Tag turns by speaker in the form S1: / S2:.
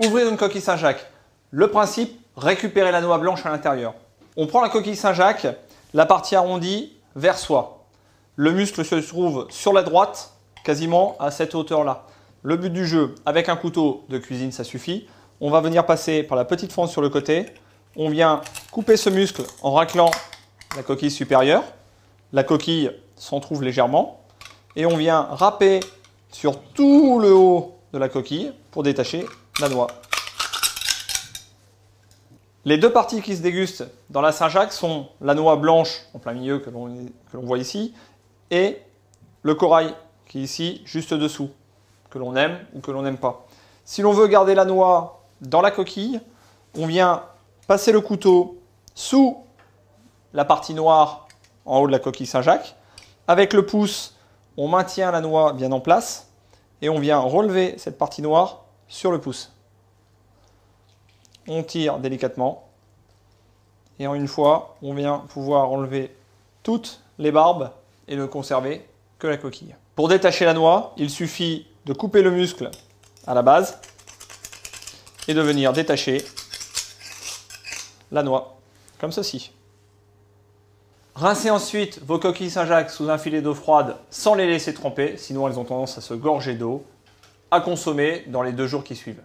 S1: Ouvrir une coquille Saint-Jacques. Le principe, récupérer la noix blanche à l'intérieur. On prend la coquille Saint-Jacques, la partie arrondie vers soi. Le muscle se trouve sur la droite, quasiment à cette hauteur-là. Le but du jeu, avec un couteau de cuisine, ça suffit. On va venir passer par la petite fente sur le côté. On vient couper ce muscle en raclant la coquille supérieure. La coquille s'en trouve légèrement. Et on vient râper sur tout le haut de la coquille pour détacher la noix. Les deux parties qui se dégustent dans la Saint-Jacques sont la noix blanche en plein milieu que l'on voit ici et le corail qui est ici juste dessous, que l'on aime ou que l'on n'aime pas. Si l'on veut garder la noix dans la coquille, on vient passer le couteau sous la partie noire en haut de la coquille Saint-Jacques. Avec le pouce, on maintient la noix bien en place et on vient relever cette partie noire sur le pouce. On tire délicatement. Et en une fois, on vient pouvoir enlever toutes les barbes et ne conserver que la coquille. Pour détacher la noix, il suffit de couper le muscle à la base et de venir détacher la noix, comme ceci. Rincez ensuite vos coquilles Saint-Jacques sous un filet d'eau froide sans les laisser tremper, sinon elles ont tendance à se gorger d'eau à consommer dans les deux jours qui suivent.